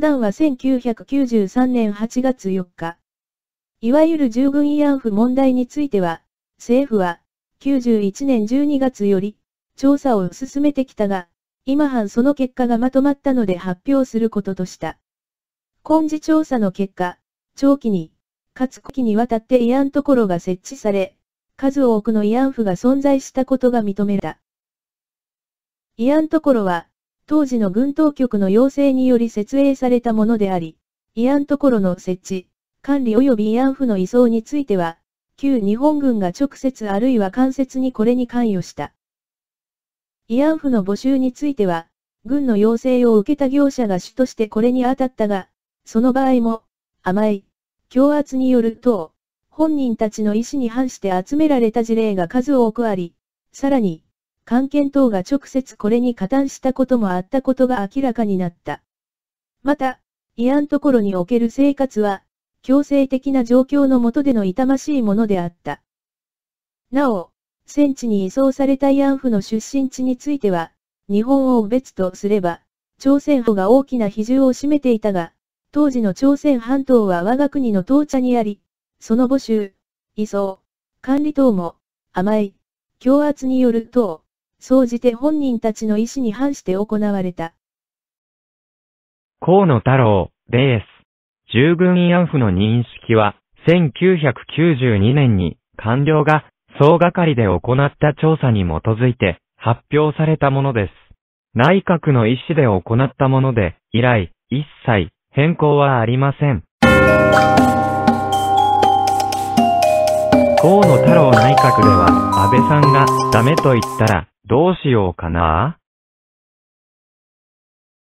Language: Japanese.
ダンは1993年8月4日、いわゆる従軍慰安婦問題については、政府は、91年12月より、調査を進めてきたが、今半その結果がまとまったので発表することとした。今時調査の結果、長期に、かつ古期にわたって慰安所が設置され、数多くの慰安婦が存在したことが認めた。慰安所は、当時の軍当局の要請により設営されたものであり、慰安所の設置、管理及び慰安婦の移送については、旧日本軍が直接あるいは間接にこれに関与した。慰安婦の募集については、軍の要請を受けた業者が主としてこれに当たったが、その場合も、甘い、強圧による等、本人たちの意思に反して集められた事例が数多くあり、さらに、関係等が直接これに加担したこともあったことが明らかになった。また、慰安ところにおける生活は、強制的な状況の下での痛ましいものであった。なお、戦地に移送された慰安婦の出身地については、日本を別とすれば、朝鮮歩が大きな比重を占めていたが、当時の朝鮮半島は我が国の当茶にあり、その募集、移送、管理等も、甘い、強圧による等、総じて本人たちの意思に反して行われた。河野太郎、レース。従軍慰安婦の認識は、1992年に官僚が総がかりで行った調査に基づいて発表されたものです。内閣の意思で行ったもので、以来、一切変更はありません。河野太郎内閣では安倍さんがダメと言ったらどうしようかな